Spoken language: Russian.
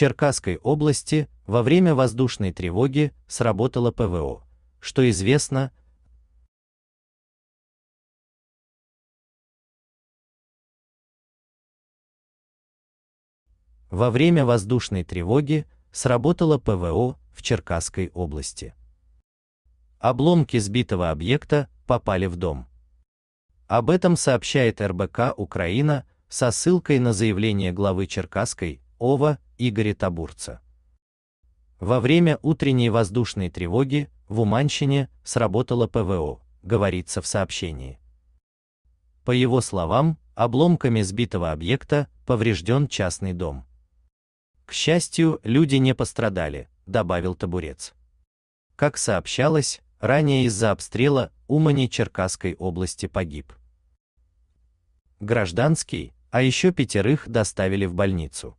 Черкасской области во время воздушной тревоги сработало ПВО, что известно Во время воздушной тревоги сработало ПВО в Черкасской области. Обломки сбитого объекта попали в дом. Об этом сообщает РБК Украина со ссылкой на заявление главы Черкасской Ова Игоря Табурца. Во время утренней воздушной тревоги в Уманщине сработало ПВО, говорится в сообщении. По его словам, обломками сбитого объекта поврежден частный дом. К счастью, люди не пострадали, добавил Табурец. Как сообщалось, ранее из-за обстрела Умани Черкасской области погиб. Гражданский, а еще пятерых доставили в больницу